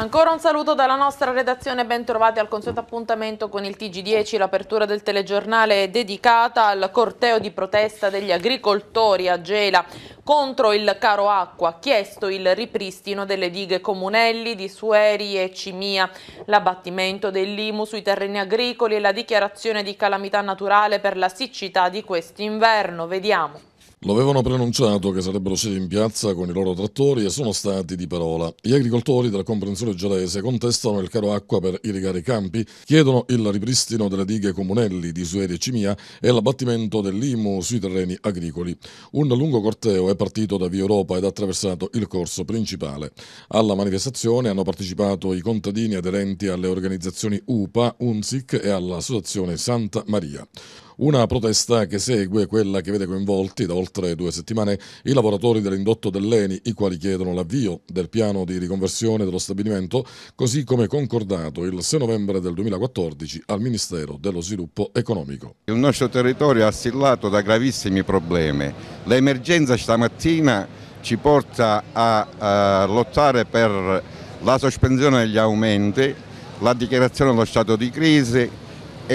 Ancora un saluto dalla nostra redazione, ben al consueto appuntamento con il TG10, l'apertura del telegiornale dedicata al corteo di protesta degli agricoltori a Gela contro il caro acqua, chiesto il ripristino delle dighe comunelli di Sueri e Cimia, l'abbattimento dell'IMU sui terreni agricoli e la dichiarazione di calamità naturale per la siccità di quest'inverno. Vediamo. Lo avevano preannunciato che sarebbero scesi in piazza con i loro trattori e sono stati di parola. Gli agricoltori della comprensione gelese contestano il caro acqua per irrigare i campi, chiedono il ripristino delle dighe comunelli di Sueri e Cimia e l'abbattimento dell'IMU sui terreni agricoli. Un lungo corteo è partito da Via Europa ed ha attraversato il corso principale. Alla manifestazione hanno partecipato i contadini aderenti alle organizzazioni UPA, UNSIC e all'Associazione Santa Maria. Una protesta che segue quella che vede coinvolti da oltre due settimane i lavoratori dell'indotto dell'ENI, i quali chiedono l'avvio del piano di riconversione dello stabilimento, così come concordato il 6 novembre del 2014 al Ministero dello Sviluppo Economico. Il nostro territorio è assillato da gravissimi problemi. L'emergenza stamattina ci porta a, a lottare per la sospensione degli aumenti, la dichiarazione dello stato di crisi,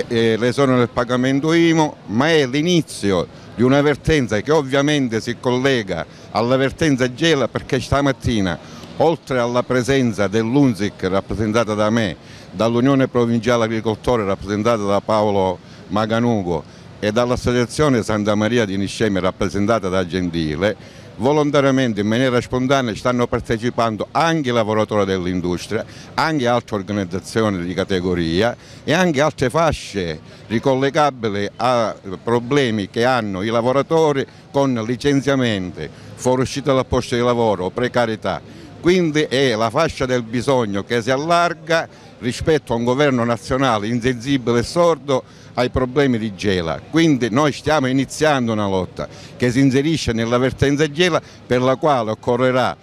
l'esonero del pagamento IMO, ma è l'inizio di una vertenza che ovviamente si collega alla vertenza Gela perché stamattina, oltre alla presenza dell'UNSIC rappresentata da me, dall'Unione Provinciale Agricoltore rappresentata da Paolo Maganugo e dall'Associazione Santa Maria di Niscemi rappresentata da Gentile, volontariamente, in maniera spontanea, stanno partecipando anche i lavoratori dell'industria, anche altre organizzazioni di categoria e anche altre fasce ricollegabili a problemi che hanno i lavoratori con licenziamenti, fuoriuscita dal posto di lavoro, precarietà. Quindi è la fascia del bisogno che si allarga rispetto a un governo nazionale insensibile e sordo ai problemi di Gela. Quindi noi stiamo iniziando una lotta che si inserisce nell'avvertenza Gela per la quale occorrerà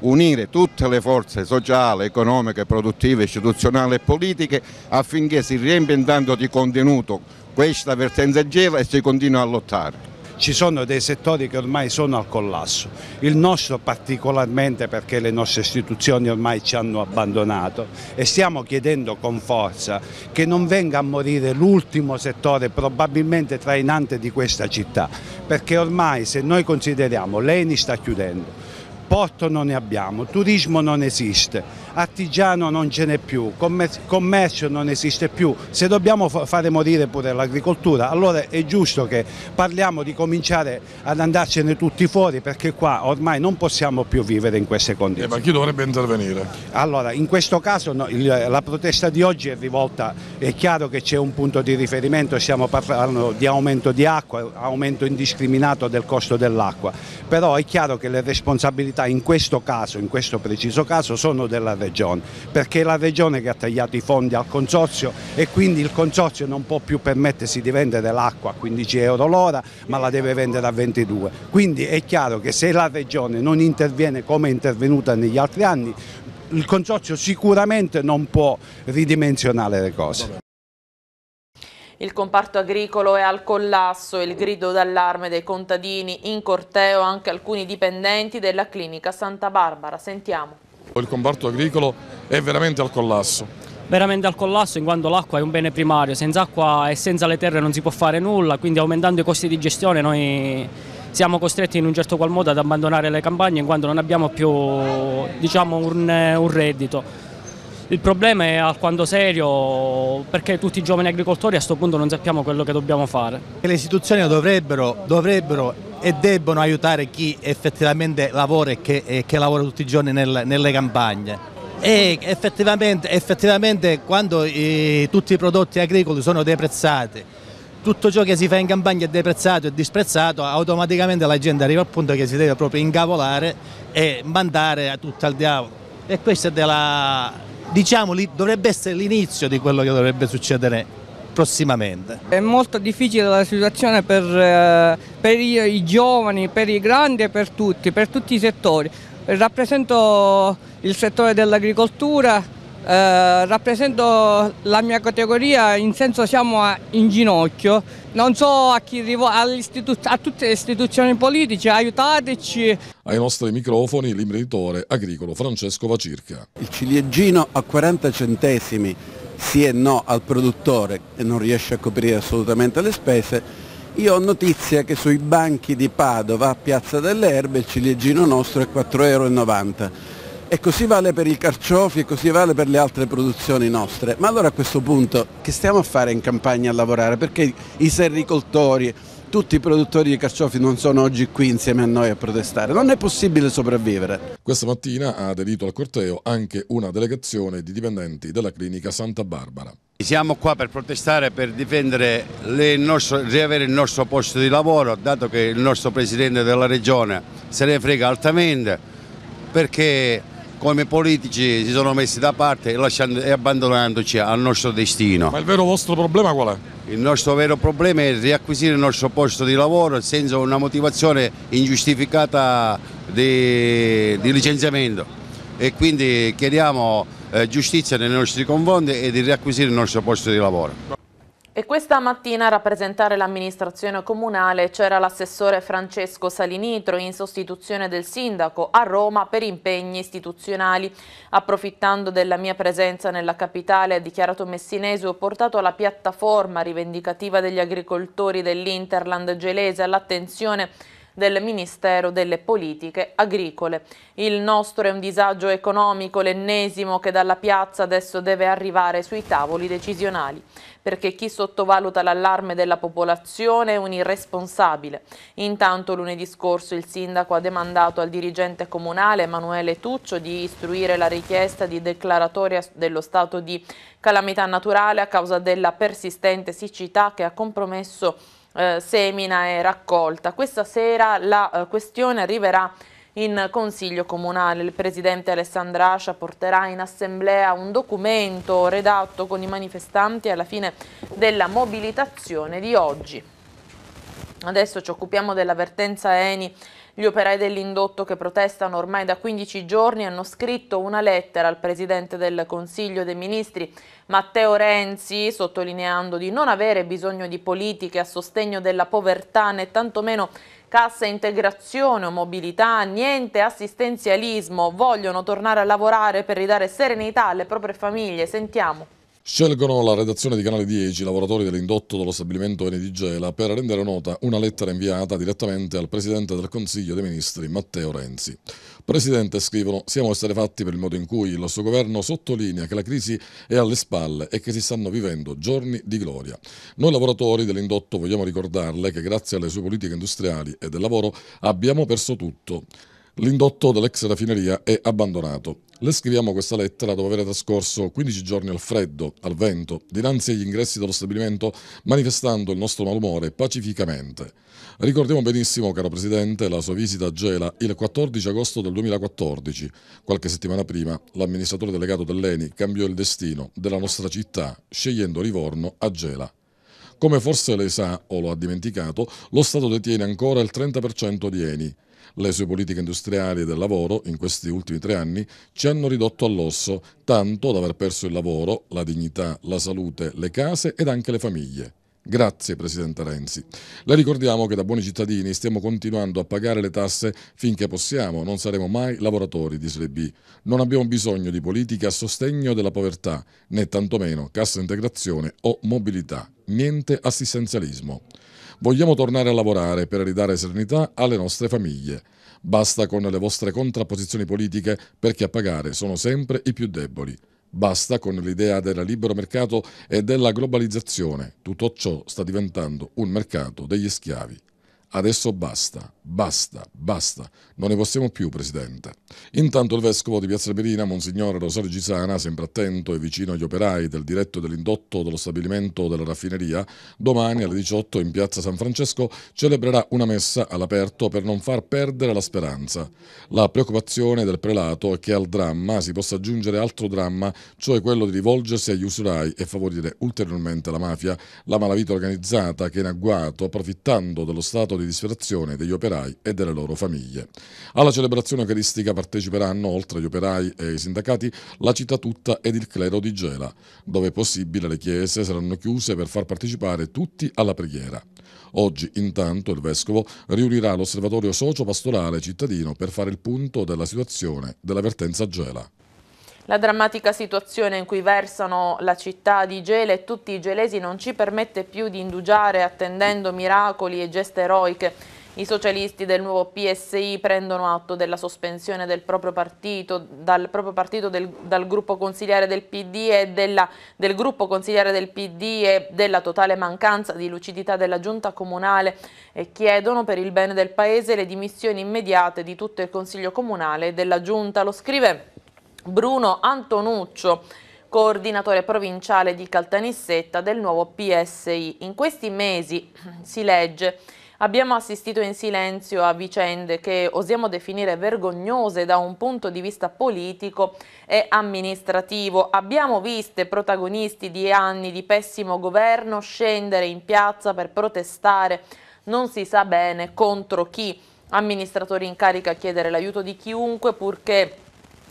unire tutte le forze sociali, economiche, produttive, istituzionali e politiche affinché si riempia intanto di contenuto questa avvertenza Gela e si continua a lottare ci sono dei settori che ormai sono al collasso, il nostro particolarmente perché le nostre istituzioni ormai ci hanno abbandonato e stiamo chiedendo con forza che non venga a morire l'ultimo settore probabilmente trainante di questa città, perché ormai se noi consideriamo l'ENI sta chiudendo, porto non ne abbiamo, turismo non esiste, artigiano non ce n'è più, commercio non esiste più, se dobbiamo fare morire pure l'agricoltura allora è giusto che parliamo di cominciare ad andarcene tutti fuori perché qua ormai non possiamo più vivere in queste condizioni. Eh, ma chi dovrebbe intervenire? Allora in questo caso no, il, la protesta di oggi è rivolta, è chiaro che c'è un punto di riferimento, stiamo parlando di aumento di acqua, aumento indiscriminato del costo dell'acqua, però è chiaro che le responsabilità in questo caso, in questo preciso caso sono della Regione, perché è la Regione che ha tagliato i fondi al Consorzio e quindi il Consorzio non può più permettersi di vendere l'acqua a 15 euro l'ora ma la deve vendere a 22. Quindi è chiaro che se la Regione non interviene come è intervenuta negli altri anni, il Consorzio sicuramente non può ridimensionare le cose. Il comparto agricolo è al collasso, il grido d'allarme dei contadini, in corteo anche alcuni dipendenti della clinica Santa Barbara. Sentiamo. Il comparto agricolo è veramente al collasso veramente al collasso in quanto l'acqua è un bene primario, senza acqua e senza le terre non si può fare nulla, quindi aumentando i costi di gestione noi siamo costretti in un certo qual modo ad abbandonare le campagne in quanto non abbiamo più diciamo, un, un reddito. Il problema è alquanto serio perché tutti i giovani agricoltori a questo punto non sappiamo quello che dobbiamo fare. Le istituzioni dovrebbero, dovrebbero e debbono aiutare chi effettivamente lavora e che, e che lavora tutti i giorni nel, nelle campagne. E effettivamente, effettivamente quando i, tutti i prodotti agricoli sono deprezzati, tutto ciò che si fa in campagna è deprezzato e disprezzato, automaticamente la gente arriva al punto che si deve proprio incavolare e mandare tutto al diavolo. E questo della, diciamo, dovrebbe essere l'inizio di quello che dovrebbe succedere prossimamente. È molto difficile la situazione per, eh, per i giovani, per i grandi e per tutti, per tutti i settori. Rappresento il settore dell'agricoltura, eh, rappresento la mia categoria, in senso siamo a, in ginocchio, non so a, chi, a tutte le istituzioni politiche, aiutateci. Ai nostri microfoni l'imprenditore agricolo Francesco Vacirca. Il ciliegino a 40 centesimi sì e no al produttore e non riesce a coprire assolutamente le spese, io ho notizia che sui banchi di Padova a Piazza delle Erbe il ciliegino nostro è 4,90 euro e così vale per i carciofi e così vale per le altre produzioni nostre. Ma allora a questo punto che stiamo a fare in campagna a lavorare? Perché i serricoltori, tutti i produttori di carciofi non sono oggi qui insieme a noi a protestare. Non è possibile sopravvivere. Questa mattina ha aderito al corteo anche una delegazione di dipendenti della clinica Santa Barbara. Siamo qua per protestare, per difendere nostre, riavere il nostro posto di lavoro, dato che il nostro Presidente della Regione se ne frega altamente, perché come politici si sono messi da parte e abbandonandoci al nostro destino. Ma il vero vostro problema qual è? Il nostro vero problema è riacquisire il nostro posto di lavoro senza una motivazione ingiustificata di, di licenziamento e quindi chiediamo eh, giustizia nei nostri confronti e di riacquisire il nostro posto di lavoro. E questa mattina a rappresentare l'amministrazione comunale c'era l'assessore Francesco Salinitro in sostituzione del sindaco a Roma per impegni istituzionali. Approfittando della mia presenza nella capitale, ha dichiarato Messinese, ho portato la piattaforma rivendicativa degli agricoltori dell'Interland gelese all'attenzione del Ministero delle Politiche Agricole. Il nostro è un disagio economico, l'ennesimo che dalla piazza adesso deve arrivare sui tavoli decisionali, perché chi sottovaluta l'allarme della popolazione è un irresponsabile. Intanto lunedì scorso il sindaco ha demandato al dirigente comunale Emanuele Tuccio di istruire la richiesta di declaratoria dello stato di calamità naturale a causa della persistente siccità che ha compromesso eh, semina e raccolta. Questa sera la eh, questione arriverà in Consiglio Comunale. Il Presidente Alessandra Ascia porterà in assemblea un documento redatto con i manifestanti alla fine della mobilitazione di oggi. Adesso ci occupiamo dell'avvertenza ENI gli operai dell'indotto che protestano ormai da 15 giorni hanno scritto una lettera al Presidente del Consiglio dei Ministri Matteo Renzi, sottolineando di non avere bisogno di politiche a sostegno della povertà né tantomeno cassa integrazione o mobilità, niente assistenzialismo, vogliono tornare a lavorare per ridare serenità alle proprie famiglie. Sentiamo. Scelgono la redazione di Canale 10 i lavoratori dell'indotto dello stabilimento Eni di Gela per rendere nota una lettera inviata direttamente al Presidente del Consiglio dei Ministri Matteo Renzi. Presidente, scrivono, siamo fatti per il modo in cui il suo governo sottolinea che la crisi è alle spalle e che si stanno vivendo giorni di gloria. Noi lavoratori dell'indotto vogliamo ricordarle che grazie alle sue politiche industriali e del lavoro abbiamo perso tutto. L'indotto dell'ex raffineria è abbandonato. Le scriviamo questa lettera dopo aver trascorso 15 giorni al freddo, al vento, dinanzi agli ingressi dello stabilimento, manifestando il nostro malumore pacificamente. Ricordiamo benissimo, caro Presidente, la sua visita a Gela il 14 agosto del 2014. Qualche settimana prima l'amministratore delegato dell'ENI cambiò il destino della nostra città, scegliendo Livorno a Gela. Come forse lei sa o lo ha dimenticato, lo Stato detiene ancora il 30% di Eni. Le sue politiche industriali e del lavoro in questi ultimi tre anni ci hanno ridotto all'osso, tanto da aver perso il lavoro, la dignità, la salute, le case ed anche le famiglie. Grazie Presidente Renzi. Le ricordiamo che da buoni cittadini stiamo continuando a pagare le tasse finché possiamo, non saremo mai lavoratori, dice B. Non abbiamo bisogno di politiche a sostegno della povertà, né tantomeno cassa integrazione o mobilità, niente assistenzialismo. Vogliamo tornare a lavorare per ridare serenità alle nostre famiglie. Basta con le vostre contrapposizioni politiche perché a pagare sono sempre i più deboli. Basta con l'idea del libero mercato e della globalizzazione. Tutto ciò sta diventando un mercato degli schiavi. Adesso basta, basta, basta, non ne possiamo più, Presidente. Intanto il vescovo di Piazza Perina, Monsignore Rosario Gisana, sempre attento e vicino agli operai del diretto dell'indotto dello stabilimento della raffineria, domani alle 18 in Piazza San Francesco celebrerà una messa all'aperto per non far perdere la speranza. La preoccupazione del prelato è che al dramma si possa aggiungere altro dramma, cioè quello di rivolgersi agli usurai e favorire ulteriormente la mafia, la malavita organizzata che in agguato, approfittando dello stato di di disperazione degli operai e delle loro famiglie. Alla celebrazione eucaristica parteciperanno, oltre agli operai e ai sindacati, la città tutta ed il clero di Gela. Dove possibile le chiese saranno chiuse per far partecipare tutti alla preghiera. Oggi, intanto, il Vescovo riunirà l'osservatorio socio-pastorale cittadino per fare il punto della situazione della vertenza Gela. La drammatica situazione in cui versano la città di Gela e tutti i gelesi non ci permette più di indugiare attendendo miracoli e geste eroiche. I socialisti del nuovo PSI prendono atto della sospensione del proprio partito, dal proprio partito del, dal gruppo consigliere del PD e della, del gruppo consigliere del PD e della totale mancanza di lucidità della giunta comunale e chiedono per il bene del paese le dimissioni immediate di tutto il consiglio comunale e della giunta. Lo scrive Bruno Antonuccio, coordinatore provinciale di Caltanissetta del nuovo PSI. In questi mesi, si legge, abbiamo assistito in silenzio a vicende che osiamo definire vergognose da un punto di vista politico e amministrativo. Abbiamo viste protagonisti di anni di pessimo governo scendere in piazza per protestare, non si sa bene contro chi, amministratori in carica a chiedere l'aiuto di chiunque purché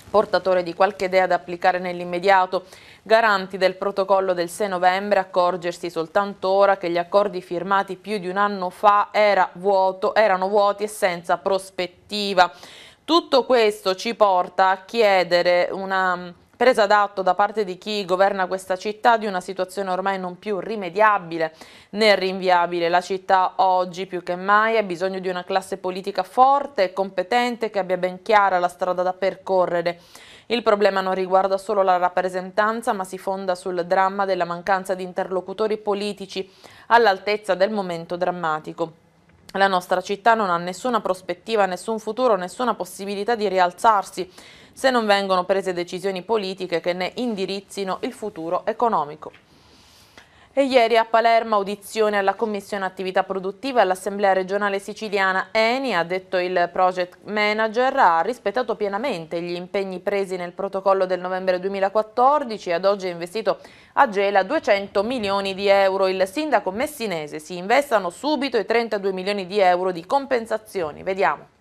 portatore di qualche idea da applicare nell'immediato, garanti del protocollo del 6 novembre, accorgersi soltanto ora che gli accordi firmati più di un anno fa era vuoto, erano vuoti e senza prospettiva. Tutto questo ci porta a chiedere una presa d'atto da parte di chi governa questa città di una situazione ormai non più rimediabile né rinviabile. La città oggi più che mai ha bisogno di una classe politica forte e competente che abbia ben chiara la strada da percorrere. Il problema non riguarda solo la rappresentanza ma si fonda sul dramma della mancanza di interlocutori politici all'altezza del momento drammatico. La nostra città non ha nessuna prospettiva, nessun futuro, nessuna possibilità di rialzarsi se non vengono prese decisioni politiche che ne indirizzino il futuro economico. E ieri a Palermo audizione alla Commissione Attività Produttiva all'Assemblea regionale siciliana Eni, ha detto il project manager, ha rispettato pienamente gli impegni presi nel protocollo del novembre 2014 e ad oggi ha investito a Gela 200 milioni di euro. Il sindaco messinese si investano subito i 32 milioni di euro di compensazioni. Vediamo.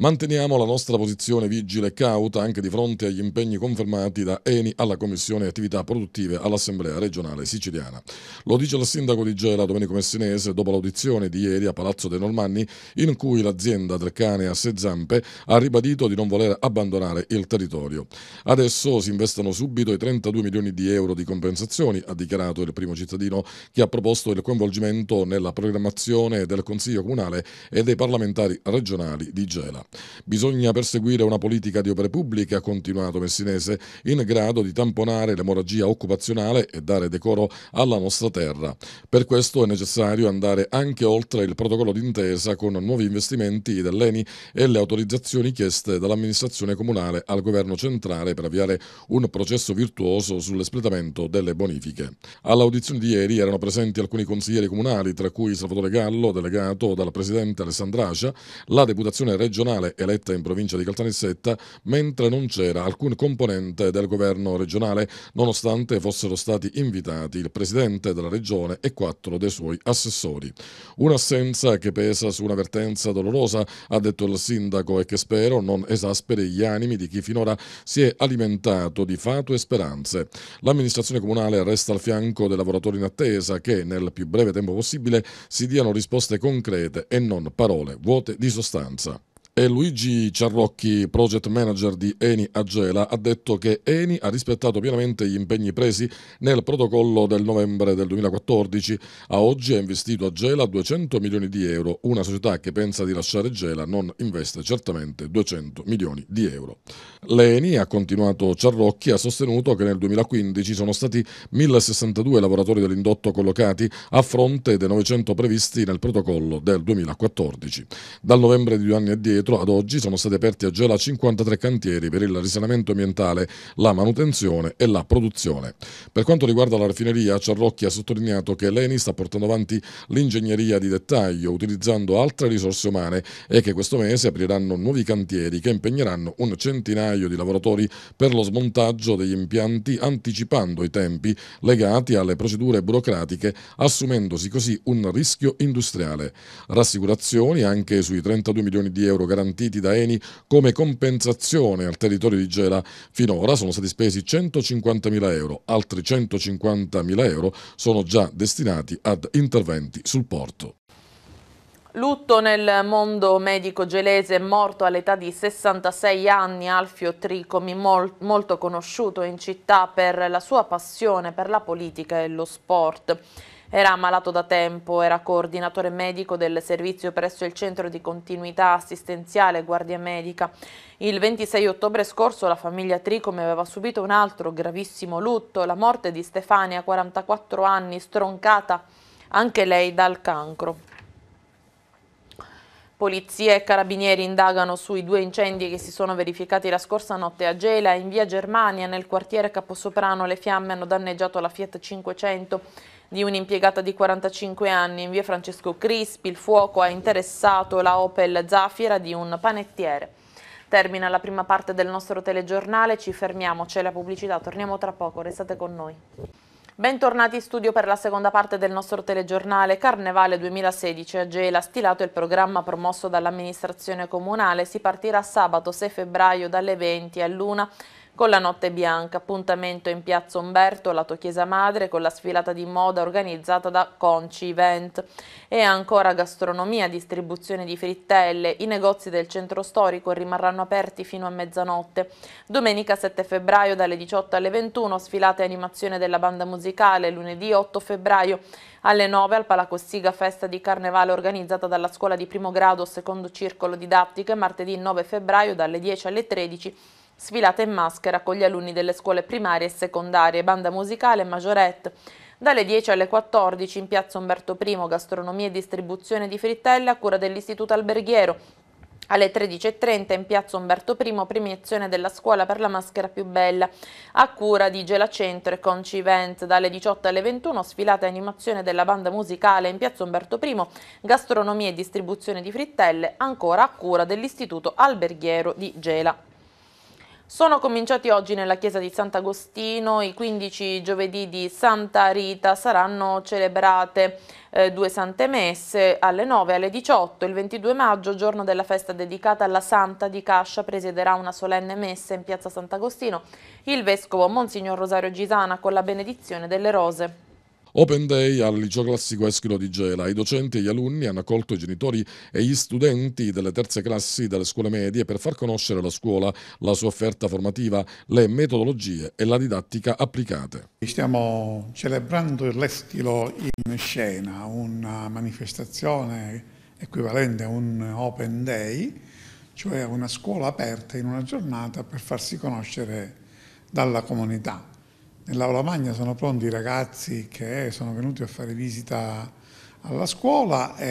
Manteniamo la nostra posizione vigile e cauta anche di fronte agli impegni confermati da Eni alla Commissione Attività Produttive all'Assemblea regionale siciliana. Lo dice il sindaco di Gela, Domenico Messinese, dopo l'audizione di ieri a Palazzo dei Normanni, in cui l'azienda del a sei zampe ha ribadito di non voler abbandonare il territorio. Adesso si investono subito i 32 milioni di euro di compensazioni, ha dichiarato il primo cittadino che ha proposto il coinvolgimento nella programmazione del Consiglio Comunale e dei parlamentari regionali di Gela. Bisogna perseguire una politica di opere pubbliche, ha continuato Messinese, in grado di tamponare l'emorragia occupazionale e dare decoro alla nostra terra. Per questo è necessario andare anche oltre il protocollo d'intesa con nuovi investimenti dell'ENI e le autorizzazioni chieste dall'amministrazione comunale al governo centrale per avviare un processo virtuoso sull'espletamento delle bonifiche. All'audizione di ieri erano presenti alcuni consiglieri comunali, tra cui Salvatore Gallo, delegato dal presidente Alessandracia, la deputazione regionale regionale eletta in provincia di Caltanissetta, mentre non c'era alcun componente del governo regionale, nonostante fossero stati invitati il presidente della regione e quattro dei suoi assessori. Un'assenza che pesa su una vertenza dolorosa, ha detto il sindaco, e che spero non esasperi gli animi di chi finora si è alimentato di fato e speranze. L'amministrazione comunale resta al fianco dei lavoratori in attesa che, nel più breve tempo possibile, si diano risposte concrete e non parole vuote di sostanza. E Luigi Ciarrocchi, project manager di Eni Agela, ha detto che Eni ha rispettato pienamente gli impegni presi nel protocollo del novembre del 2014. A oggi ha investito a Gela 200 milioni di euro. Una società che pensa di lasciare Gela non investe certamente 200 milioni di euro. L'Eni, ha continuato Ciarrocchi, ha sostenuto che nel 2015 sono stati 1062 lavoratori dell'indotto collocati a fronte dei 900 previsti nel protocollo del 2014. Dal novembre di due anni addietro Dentro ad oggi sono stati aperti a Gela 53 cantieri per il risanamento ambientale, la manutenzione e la produzione. Per quanto riguarda la raffineria, Ciarrocchi ha sottolineato che l'ENI sta portando avanti l'ingegneria di dettaglio utilizzando altre risorse umane e che questo mese apriranno nuovi cantieri che impegneranno un centinaio di lavoratori per lo smontaggio degli impianti anticipando i tempi legati alle procedure burocratiche assumendosi così un rischio industriale. Rassicurazioni anche sui 32 milioni di euro garantiti garantiti da Eni come compensazione al territorio di Gela. Finora sono stati spesi 150.000 euro, altri 150.000 euro sono già destinati ad interventi sul porto. Lutto nel mondo medico gelese, morto all'età di 66 anni, Alfio Tricomi, mol molto conosciuto in città per la sua passione per la politica e lo sport. Era ammalato da tempo, era coordinatore medico del servizio presso il centro di continuità assistenziale Guardia Medica. Il 26 ottobre scorso la famiglia Tricome aveva subito un altro gravissimo lutto, la morte di Stefania, 44 anni, stroncata anche lei dal cancro. Polizia e carabinieri indagano sui due incendi che si sono verificati la scorsa notte a Gela in via Germania nel quartiere Caposoprano. Le fiamme hanno danneggiato la Fiat 500 di un'impiegata di 45 anni in via Francesco Crispi. Il fuoco ha interessato la Opel Zafira di un panettiere. Termina la prima parte del nostro telegiornale, ci fermiamo, c'è la pubblicità, torniamo tra poco, restate con noi. Bentornati in studio per la seconda parte del nostro telegiornale Carnevale 2016 a Gela, stilato il programma promosso dall'amministrazione comunale. Si partirà sabato 6 febbraio dalle 20 all'una con la Notte Bianca, appuntamento in Piazza Umberto, lato Chiesa Madre, con la sfilata di moda organizzata da Conci Event. E ancora gastronomia, distribuzione di frittelle. I negozi del centro storico rimarranno aperti fino a mezzanotte. Domenica 7 febbraio dalle 18 alle 21, sfilata e animazione della banda musicale. Lunedì 8 febbraio alle 9 al Palacossiga festa di carnevale organizzata dalla scuola di primo grado secondo circolo didattico e martedì 9 febbraio dalle 10 alle 13 sfilata in maschera con gli alunni delle scuole primarie e secondarie, banda musicale e majorette. Dalle 10 alle 14 in piazza Umberto I, gastronomia e distribuzione di frittelle a cura dell'Istituto Alberghiero. Alle 13.30 in piazza Umberto I, premiazione della scuola per la maschera più bella, a cura di Gelacentro e Concivent. Dalle 18 alle 21 sfilata e animazione della banda musicale in piazza Umberto I, gastronomia e distribuzione di frittelle, ancora a cura dell'Istituto Alberghiero di Gela. Sono cominciati oggi nella chiesa di Sant'Agostino i 15 giovedì di Santa Rita, saranno celebrate eh, due sante messe alle 9 e alle 18. Il 22 maggio, giorno della festa dedicata alla Santa di Cascia, presiederà una solenne messa in piazza Sant'Agostino il vescovo Monsignor Rosario Gisana con la benedizione delle rose. Open Day al liceo classico Eschilo di Gela. I docenti e gli alunni hanno accolto i genitori e gli studenti delle terze classi delle scuole medie per far conoscere la scuola, la sua offerta formativa, le metodologie e la didattica applicate. Stiamo celebrando l'Eschilo in scena, una manifestazione equivalente a un Open Day, cioè una scuola aperta in una giornata per farsi conoscere dalla comunità. Nell'aula magna sono pronti i ragazzi che sono venuti a fare visita alla scuola e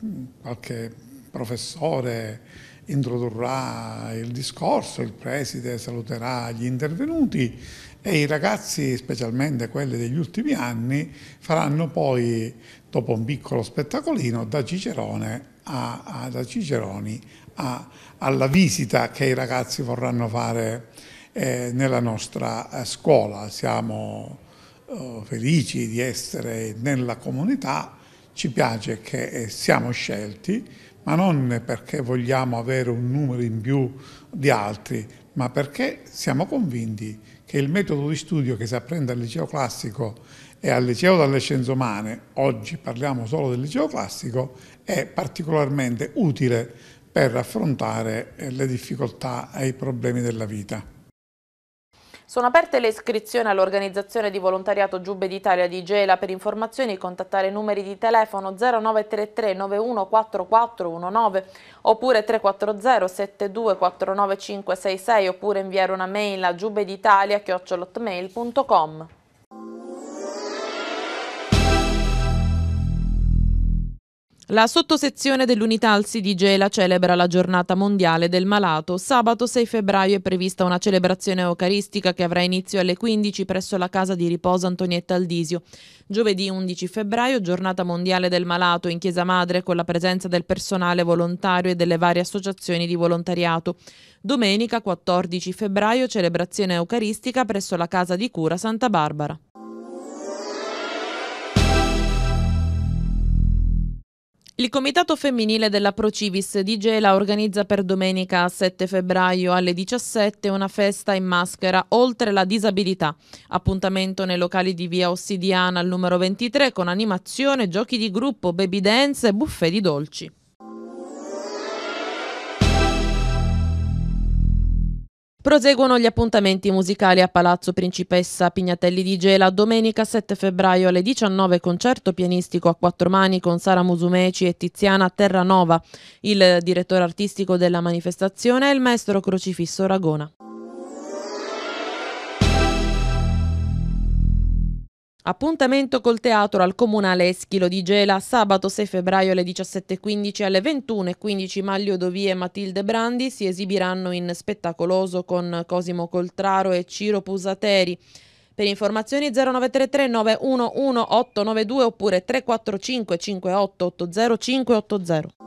eh, qualche professore introdurrà il discorso, il preside saluterà gli intervenuti e i ragazzi, specialmente quelli degli ultimi anni, faranno poi, dopo un piccolo spettacolino, da, a, a, da Ciceroni a, alla visita che i ragazzi vorranno fare eh, nella nostra eh, scuola. Siamo eh, felici di essere nella comunità, ci piace che eh, siamo scelti, ma non perché vogliamo avere un numero in più di altri, ma perché siamo convinti che il metodo di studio che si apprende al liceo classico e al liceo delle scienze umane, oggi parliamo solo del liceo classico, è particolarmente utile per affrontare eh, le difficoltà e i problemi della vita. Sono aperte le iscrizioni all'organizzazione di volontariato Giubbe d'Italia di Gela. Per informazioni contattare i numeri di telefono 0933 914419 oppure 340 7249566 oppure inviare una mail a giubeditalia.com. La sottosezione dell'unità al Sidigela celebra la giornata mondiale del malato. Sabato 6 febbraio è prevista una celebrazione eucaristica che avrà inizio alle 15 presso la casa di riposo Antonietta Aldisio. Giovedì 11 febbraio, giornata mondiale del malato in Chiesa Madre con la presenza del personale volontario e delle varie associazioni di volontariato. Domenica 14 febbraio, celebrazione eucaristica presso la casa di cura Santa Barbara. Il Comitato Femminile della Procivis di Gela organizza per domenica 7 febbraio alle 17 una festa in maschera oltre la disabilità. Appuntamento nei locali di via Ossidiana al numero 23 con animazione, giochi di gruppo, baby dance e buffet di dolci. Proseguono gli appuntamenti musicali a Palazzo Principessa Pignatelli di Gela. Domenica 7 febbraio alle 19 concerto pianistico a quattro mani con Sara Musumeci e Tiziana Terranova. Il direttore artistico della manifestazione è il maestro Crocifisso Ragona. Appuntamento col teatro al comunale Eschilo di Gela sabato 6 febbraio alle 17.15 alle 21.15 Maglio Dovie e Matilde Brandi si esibiranno in spettacoloso con Cosimo Coltraro e Ciro Pusateri. Per informazioni 0933 911 892 oppure 345 58 80580.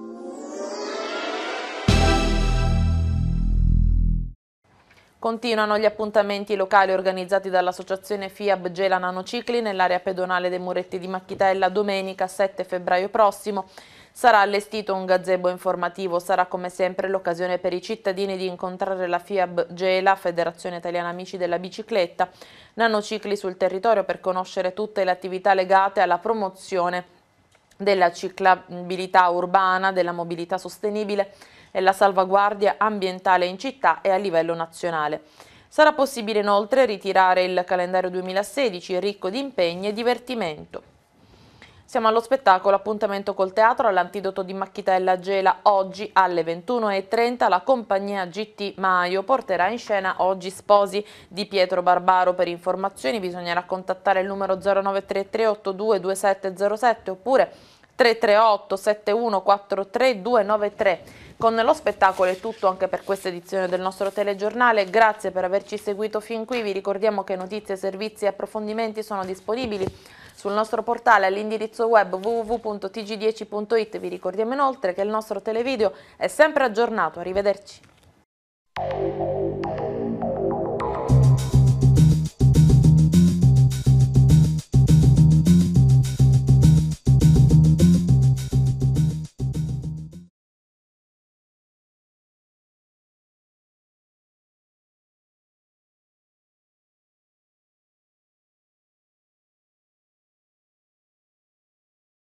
Continuano gli appuntamenti locali organizzati dall'associazione FIAB Gela Nanocicli nell'area pedonale dei Muretti di Macchitella domenica 7 febbraio prossimo. Sarà allestito un gazebo informativo, sarà come sempre l'occasione per i cittadini di incontrare la FIAB Gela, Federazione Italiana Amici della Bicicletta, nanocicli sul territorio per conoscere tutte le attività legate alla promozione della ciclabilità urbana, della mobilità sostenibile e la salvaguardia ambientale in città e a livello nazionale. Sarà possibile inoltre ritirare il calendario 2016 ricco di impegni e divertimento. Siamo allo spettacolo Appuntamento col teatro all'antidoto di Macchitella Gela. Oggi alle 21.30 la compagnia GT Maio porterà in scena Oggi Sposi di Pietro Barbaro. Per informazioni bisognerà contattare il numero 09338222707 oppure 338 7143 293. Con lo spettacolo è tutto anche per questa edizione del nostro telegiornale, grazie per averci seguito fin qui, vi ricordiamo che notizie, servizi e approfondimenti sono disponibili sul nostro portale all'indirizzo web www.tg10.it, vi ricordiamo inoltre che il nostro televideo è sempre aggiornato, arrivederci.